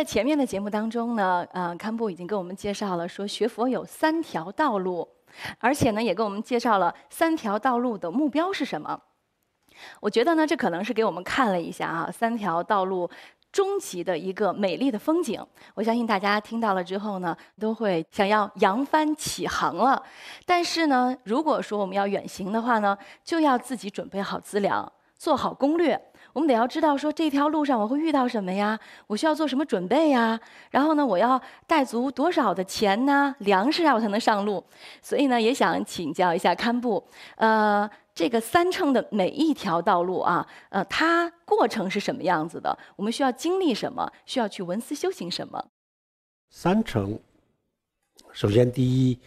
在前面的节目当中呢，呃，堪布已经给我们介绍了说学佛有三条道路，而且呢也给我们介绍了三条道路的目标是什么。我觉得呢，这可能是给我们看了一下啊，三条道路终极的一个美丽的风景。我相信大家听到了之后呢，都会想要扬帆起航了。但是呢，如果说我们要远行的话呢，就要自己准备好资料。做好攻略，我们得要知道说这条路上我会遇到什么呀？我需要做什么准备呀？然后呢，我要带足多少的钱呢、粮食啊，我才能上路。所以呢，也想请教一下堪布，呃，这个三乘的每一条道路啊，呃，它过程是什么样子的？我们需要经历什么？需要去闻思修行什么？三乘，首先第一，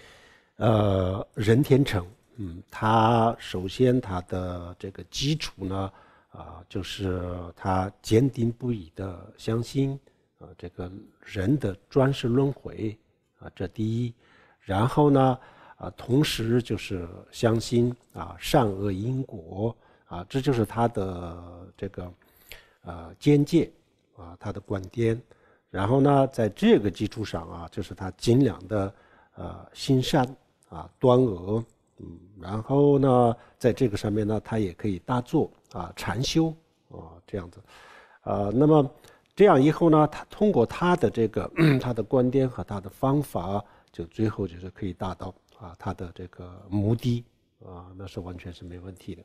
呃，人天乘。嗯，他首先他的这个基础呢，啊，就是他坚定不移的相信啊，这个人的转世轮回啊，这第一。然后呢，啊，同时就是相信啊，善恶因果啊，这就是他的这个呃见解啊，他的观点。然后呢，在这个基础上啊，就是他尽量的呃心善啊，端恶。嗯，然后呢，在这个上面呢，他也可以大坐啊、禅修啊，这样子。啊，那么这样以后呢，他通过他的这个他的观点和他的方法，就最后就是可以达到啊他的这个目的啊，那是完全是没问题的。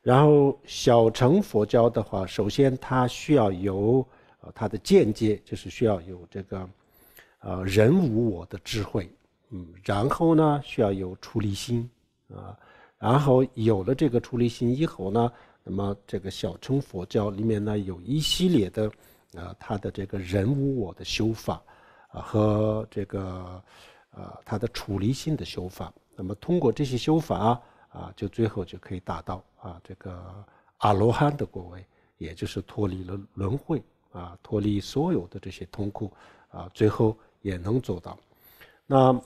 然后小乘佛教的话，首先它需要有它的间接，就是需要有这个呃人无我的智慧。嗯，然后呢，需要有处理心啊，然后有了这个处理心以后呢，那么这个小乘佛教里面呢，有一系列的啊，它的这个人无我的修法啊，和这个啊，它的处理心的修法。那么通过这些修法啊，就最后就可以达到啊，这个阿罗汉的果位，也就是脱离了轮回啊，脱离所有的这些痛苦啊，最后也能做到。那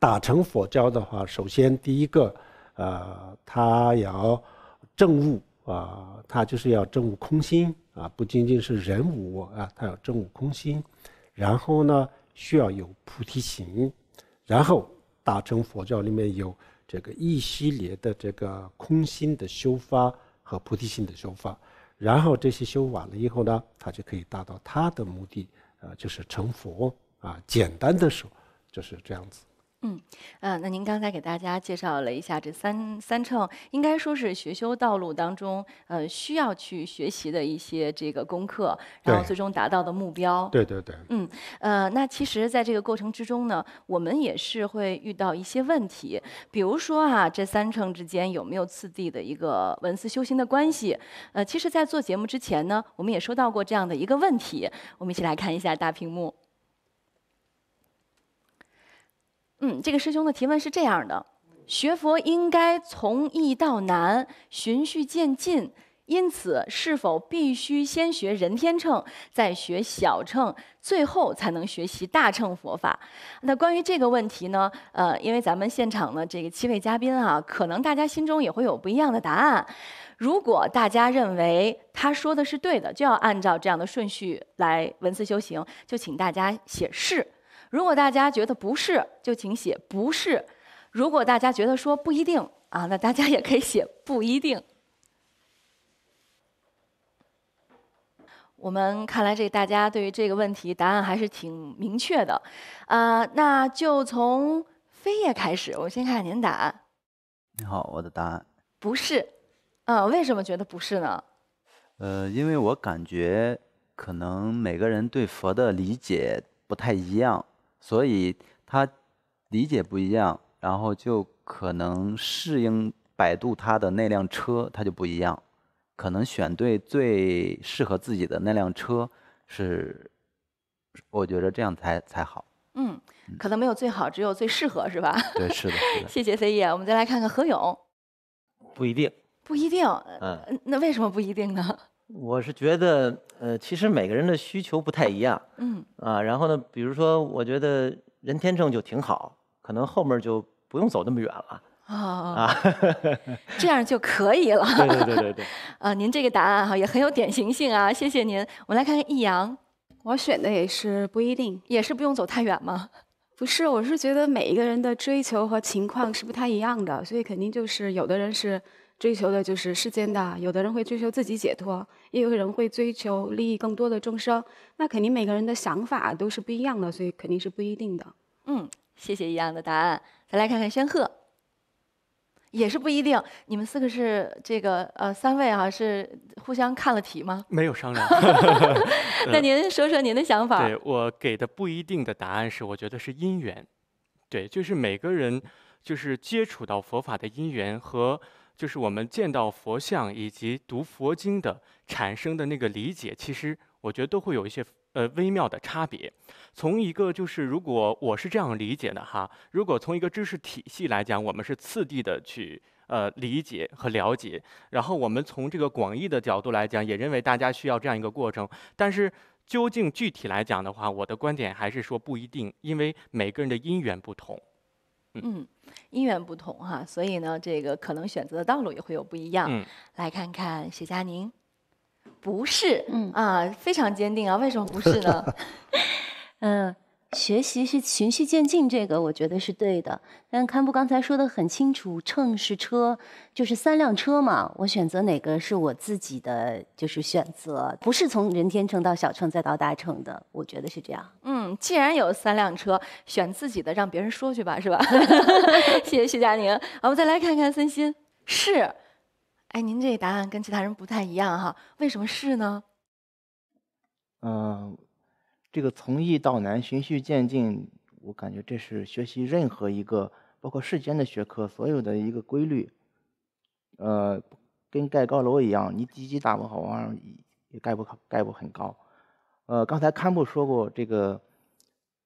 大乘佛教的话，首先第一个，呃，他要证悟啊，他就是要证悟空心啊，不仅仅是人悟啊，他要证悟空心。然后呢，需要有菩提心。然后大乘佛教里面有这个一系列的这个空心的修法和菩提心的修法。然后这些修完了以后呢，他就可以达到他的目的啊，就是成佛啊。简单的说，就是这样子。嗯，呃，那您刚才给大家介绍了一下这三三乘，应该说是学修道路当中，呃，需要去学习的一些这个功课，然后最终达到的目标。对对对。嗯，呃，那其实在这个过程之中呢，我们也是会遇到一些问题，比如说啊，这三乘之间有没有次第的一个文思修心的关系？呃，其实在做节目之前呢，我们也收到过这样的一个问题，我们一起来看一下大屏幕。嗯，这个师兄的提问是这样的：学佛应该从易到难，循序渐进，因此是否必须先学人天乘，再学小乘，最后才能学习大乘佛法？那关于这个问题呢？呃，因为咱们现场呢，这个七位嘉宾啊，可能大家心中也会有不一样的答案。如果大家认为他说的是对的，就要按照这样的顺序来文字修行，就请大家写是。如果大家觉得不是，就请写“不是”；如果大家觉得说不一定啊，那大家也可以写“不一定”。我们看来，这大家对于这个问题答案还是挺明确的，啊，那就从飞叶开始，我先看您答案。你好，我的答案不是。嗯，为什么觉得不是呢？呃，因为我感觉可能每个人对佛的理解不太一样。所以他理解不一样，然后就可能适应百度他的那辆车，他就不一样。可能选对最适合自己的那辆车，是我觉得这样才才好。嗯，可能没有最好，只有最适合，是吧？对，是的。谢谢 C E，我们再来看看何勇。不一定。不一定。嗯，那为什么不一定呢？我是觉得，呃，其实每个人的需求不太一样，嗯，啊，然后呢，比如说，我觉得任天正就挺好，可能后面就不用走那么远了，哦，啊，这样就可以了，对对对对对，啊，您这个答案哈也很有典型性啊，谢谢您，我来看看易阳，我选的也是不一定，也是不用走太远吗？不是，我是觉得每一个人的追求和情况是不太一样的，所以肯定就是有的人是。追求的就是世间的，有的人会追求自己解脱，也有的人会追求利益更多的众生。那肯定每个人的想法都是不一样的，所以肯定是不一定的。嗯，谢谢一样的答案。再来看看宣鹤，也是不一定。你们四个是这个呃三位哈是互相看了题吗？没有商量。那您说说您的想法？对我给的不一定的答案是，我觉得是因缘。对，就是每个人就是接触到佛法的因缘和。就是我们见到佛像以及读佛经的产生的那个理解，其实我觉得都会有一些呃微妙的差别。从一个就是，如果我是这样理解的哈，如果从一个知识体系来讲，我们是次第的去呃理解和了解。然后我们从这个广义的角度来讲，也认为大家需要这样一个过程。但是究竟具体来讲的话，我的观点还是说不一定，因为每个人的因缘不同。嗯，因缘不同哈，所以呢，这个可能选择的道路也会有不一样。来看看薛佳宁，不是，啊，非常坚定啊，为什么不是呢？嗯。学习是循序渐进，这个我觉得是对的。但堪布刚才说的很清楚，秤是车，就是三辆车嘛。我选择哪个是我自己的，就是选择，不是从任天成到小秤再到大秤的。我觉得是这样。嗯，既然有三辆车，选自己的，让别人说去吧，是吧？谢谢徐佳宁。我们再来看看森心，是。哎，您这个答案跟其他人不太一样哈，为什么是呢？嗯。这个从易到难，循序渐进，我感觉这是学习任何一个包括世间的学科所有的一个规律。呃，跟盖高楼一样，你地基打不好，往上也盖不盖不很高。呃，刚才堪布说过，这个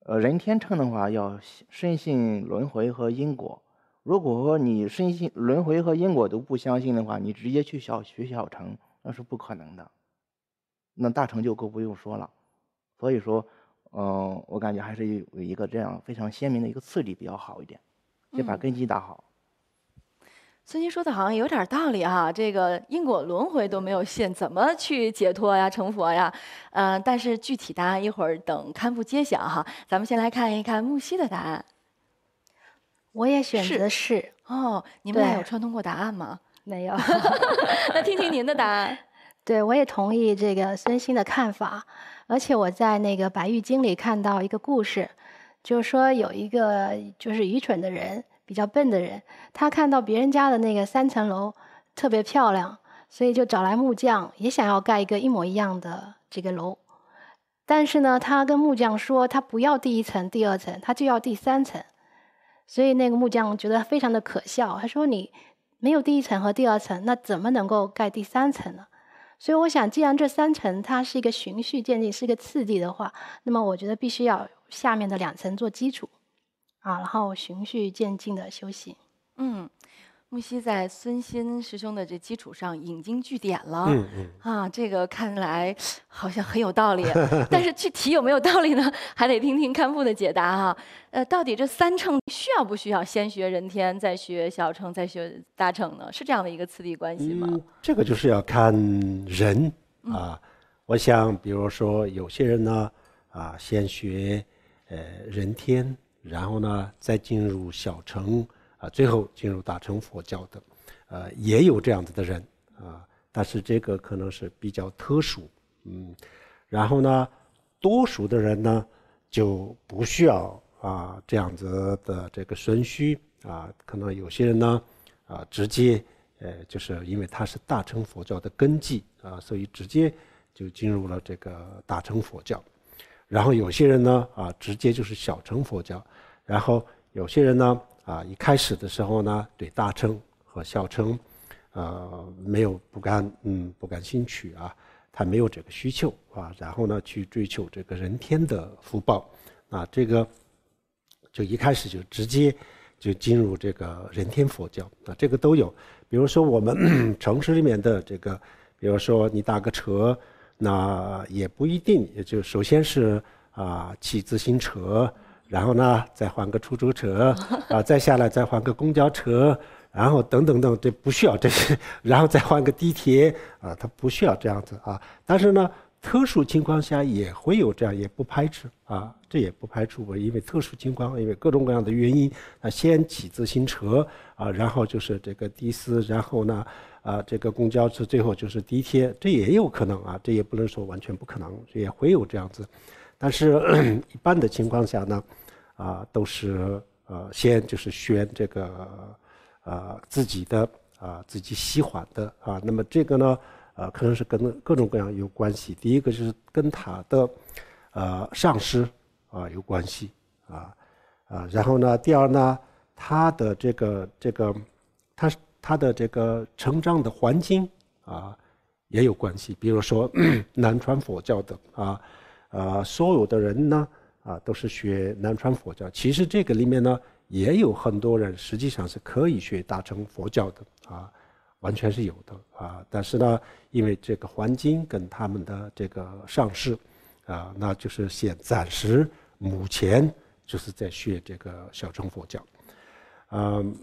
呃人天称的话，要深信轮回和因果。如果说你深信轮回和因果都不相信的话，你直接去小学小城那是不可能的，那大成就更不用说了。所以说，嗯，我感觉还是有一个这样非常鲜明的一个次第比较好一点，先把根基打好。孙鑫说的好像有点道理哈，这个因果轮回都没有信，怎么去解脱呀、成佛呀？嗯，但是具体答案一会儿等刊布揭晓哈，咱们先来看一看木西的答案。我也选择是哦，你们俩有串通过答案吗？没有 那听听您的答案。对，我也同意这个孙鑫的看法。而且我在那个《白玉经》里看到一个故事，就是说有一个就是愚蠢的人，比较笨的人，他看到别人家的那个三层楼特别漂亮，所以就找来木匠，也想要盖一个一模一样的这个楼。但是呢，他跟木匠说，他不要第一层、第二层，他就要第三层。所以那个木匠觉得非常的可笑，他说：“你没有第一层和第二层，那怎么能够盖第三层呢？”所以我想，既然这三层它是一个循序渐进、是一个次第的话，那么我觉得必须要下面的两层做基础，啊，然后循序渐进的修息。木西在孙鑫师兄的这基础上引经据典了，啊，这个看来好像很有道理，但是具体有没有道理呢？还得听听堪布的解答哈。呃，到底这三乘需要不需要先学人天，再学小乘，再学大乘呢？是这样的一个次第关系吗？这个就是要看人啊。我想，比如说有些人呢，啊，先学呃人天，然后呢再进入小乘。啊，最后进入大乘佛教的，呃，也有这样子的人啊，但是这个可能是比较特殊，嗯，然后呢，多数的人呢就不需要啊这样子的这个顺序啊，可能有些人呢啊直接呃就是因为他是大乘佛教的根基啊，所以直接就进入了这个大乘佛教，然后有些人呢啊直接就是小乘佛教，然后有些人呢。啊，一开始的时候呢，对大乘和小乘，呃，没有不感嗯不感兴趣啊，他没有这个需求啊，然后呢，去追求这个人天的福报啊，这个就一开始就直接就进入这个人天佛教啊，这个都有。比如说我们 城市里面的这个，比如说你打个车，那也不一定，也就首先是啊，骑自行车。然后呢，再换个出租车，啊，再下来再换个公交车，然后等等等，这不需要这些，然后再换个地铁，啊，他不需要这样子啊。但是呢，特殊情况下也会有这样，也不排斥啊，这也不排除我因为特殊情况，因为各种各样的原因，啊，先骑自行车，啊，然后就是这个的士，然后呢，啊，这个公交，车最后就是地铁，这也有可能啊，这也不能说完全不可能，这也会有这样子。但是，一般的情况下呢，啊，都是呃，先就是选这个啊自己的啊自己喜欢的啊。那么这个呢，呃，可能是跟各种各样有关系。第一个就是跟他的呃上司啊有关系啊啊。然后呢，第二呢，他的这个这个他他的这个成长的环境啊也有关系。比如说 南传佛教的啊。啊，所有的人呢，啊，都是学南传佛教。其实这个里面呢，也有很多人实际上是可以学大乘佛教的啊，完全是有的啊。但是呢，因为这个环境跟他们的这个上市，啊，那就是现暂时目前就是在学这个小乘佛教。嗯，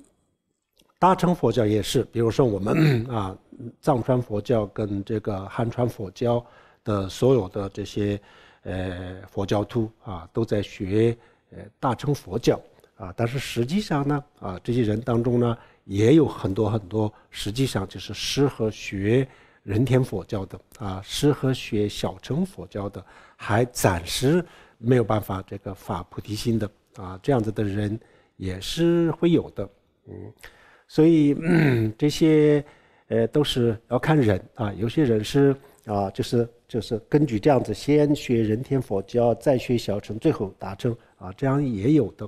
大乘佛教也是，比如说我们啊，藏传佛教跟这个汉传佛教的所有的这些。呃，佛教徒啊，都在学呃大乘佛教啊，但是实际上呢，啊，这些人当中呢，也有很多很多，实际上就是适合学人天佛教的啊，适合学小乘佛教的，还暂时没有办法这个发菩提心的啊，这样子的人也是会有的，嗯，所以这些呃都是要看人啊，有些人是啊，就是。就是根据这样子，先学人天佛教，再学小乘，最后大乘啊，这样也有的，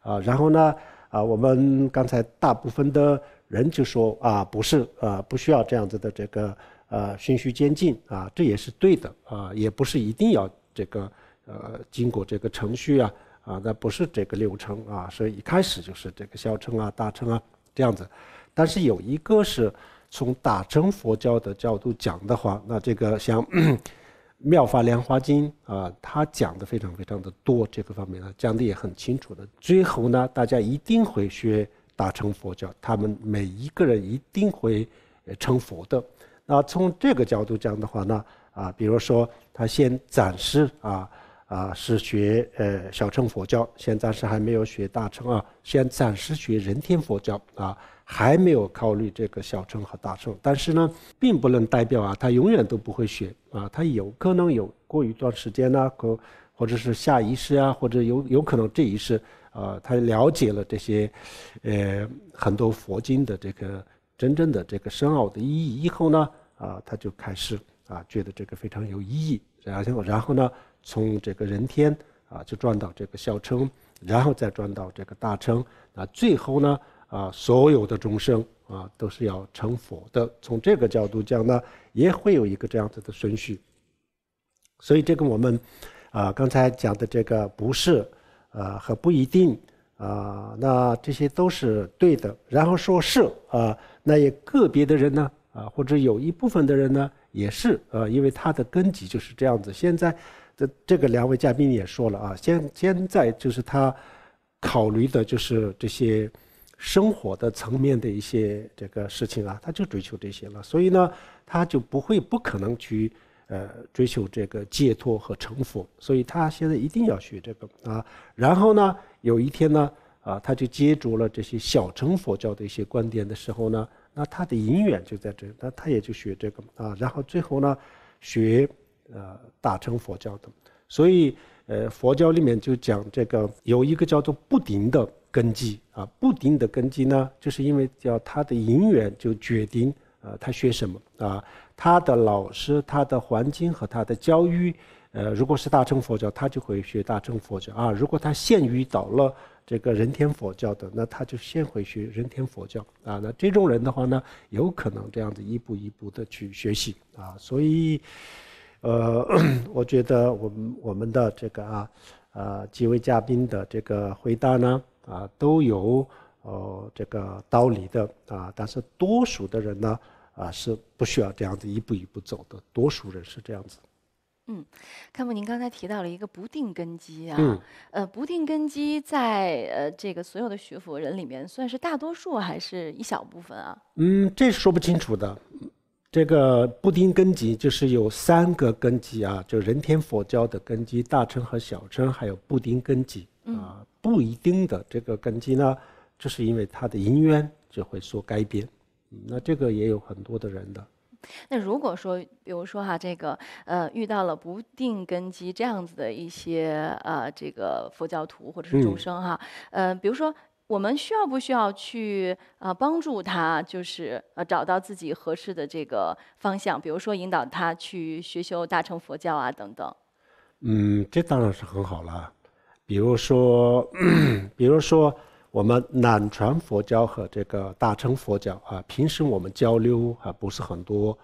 啊，然后呢，啊，我们刚才大部分的人就说啊，不是啊，不需要这样子的这个呃循序渐进啊，这也是对的啊，也不是一定要这个呃经过这个程序啊啊，那不是这个流程啊，所以一开始就是这个小乘啊、大乘啊这样子，但是有一个是。从大乘佛教的角度讲的话，那这个像 《妙法莲华经》啊，他讲的非常非常的多，这个方面呢讲的也很清楚的。最后呢，大家一定会学大乘佛教，他们每一个人一定会成佛的。那从这个角度讲的话呢，啊，比如说他先暂时啊啊是学呃小乘佛教，现在是还没有学大乘啊，先暂时学人天佛教啊。还没有考虑这个小乘和大乘，但是呢，并不能代表啊，他永远都不会学啊，他有可能有过一段时间呢，或或者是下一世啊，或者有有可能这一世啊，他了解了这些，呃，很多佛经的这个真正的这个深奥的意义以后呢，啊，他就开始啊，觉得这个非常有意义，然后然后呢，从这个人天啊，就转到这个小乘，然后再转到这个大乘，啊，最后呢。啊，所有的众生啊，都是要成佛的。从这个角度讲呢，也会有一个这样子的顺序。所以这个我们，啊，刚才讲的这个不是，啊和不一定，啊，那这些都是对的。然后说是啊，那也个别的人呢，啊，或者有一部分的人呢，也是啊，因为他的根基就是这样子。现在这这个两位嘉宾也说了啊，现现在就是他考虑的就是这些。生活的层面的一些这个事情啊，他就追求这些了，所以呢，他就不会、不可能去呃追求这个解脱和成佛，所以他现在一定要学这个啊。然后呢，有一天呢，啊，他就接触了这些小乘佛教的一些观点的时候呢，那他的因缘就在这，那他也就学这个啊。然后最后呢，学呃大乘佛教的，所以。呃，佛教里面就讲这个有一个叫做不定的根基啊，不定的根基呢，就是因为叫他的因缘就决定啊，他学什么啊，他的老师、他的环境和他的教育，呃，如果是大乘佛教，他就会学大乘佛教啊；如果他陷于到了这个人天佛教的，那他就先会学人天佛教啊。那这种人的话呢，有可能这样子一步一步的去学习啊，所以。呃，我觉得我们我们的这个啊，呃，几位嘉宾的这个回答呢，啊都有呃这个道理的啊，但是多数的人呢，啊是不需要这样子一步一步走的，多数人是这样子。嗯，看傅，您刚才提到了一个不定根基啊，呃，不定根基在呃这个所有的学佛人里面，算是大多数还是一小部分啊？嗯，这说不清楚的。这个布丁根基就是有三个根基啊，就人天佛教的根基、大乘和小乘，还有布丁根基啊。不一定的这个根基呢，就是因为它的因缘就会所改变。那这个也有很多的人的。那如果说，比如说哈，这个呃遇到了不定根基这样子的一些呃这个佛教徒或者是众生哈，呃比如说。我们需要不需要去啊帮助他，就是呃找到自己合适的这个方向，比如说引导他去学习大乘佛教啊等等。嗯，这当然是很好了。比如说，比如说我们南传佛教和这个大乘佛教啊，平时我们交流啊不是很多，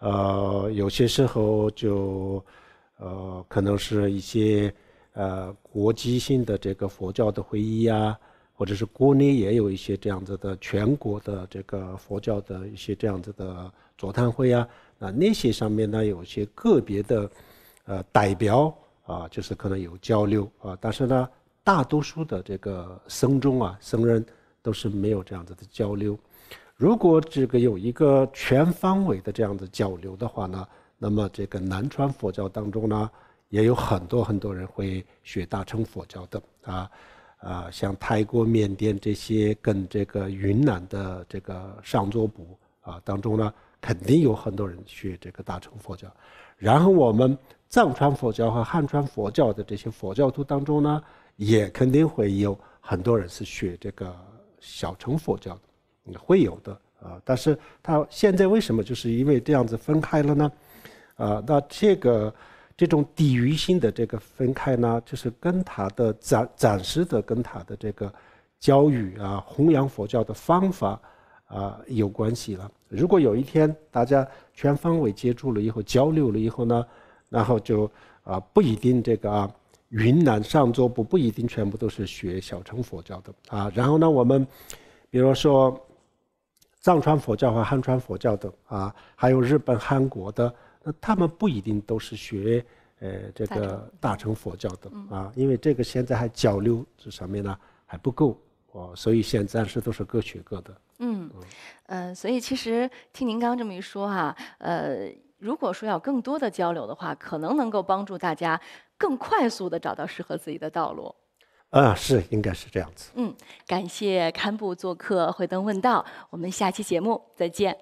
呃，有些时候就呃可能是一些呃国际性的这个佛教的会议啊。或者是国内也有一些这样子的全国的这个佛教的一些这样子的座谈会啊啊那些上面呢有些个别的，呃代表啊就是可能有交流啊但是呢大多数的这个僧众啊僧人都是没有这样子的交流，如果这个有一个全方位的这样子交流的话呢那么这个南传佛教当中呢也有很多很多人会学大乘佛教的啊。啊，像泰国、缅甸这些跟这个云南的这个上座部啊当中呢，肯定有很多人学这个大乘佛教。然后我们藏传佛教和汉传佛教的这些佛教徒当中呢，也肯定会有很多人是学这个小乘佛教的，会有的啊。但是他现在为什么就是因为这样子分开了呢？啊，那这个。这种地域性的这个分开呢，就是跟它的暂暂时的跟它的这个教育啊、弘扬佛教的方法啊有关系了。如果有一天大家全方位接触了以后、交流了以后呢，然后就啊不一定这个啊云南上座部不一定全部都是学小乘佛教的啊。然后呢，我们比如说藏传佛教和汉传佛教的啊，还有日本、韩国的。那他们不一定都是学，呃，这个大乘佛教的啊，因为这个现在还交流这上面呢还不够哦，所以现暂时都是各学各的。嗯，嗯，所以其实听您刚这么一说哈，呃，如果说要更多的交流的话，可能能够帮助大家更快速的找到适合自己的道路。啊，是，应该是这样子。嗯，感谢堪布做客《慧灯问道》，我们下期节目再见。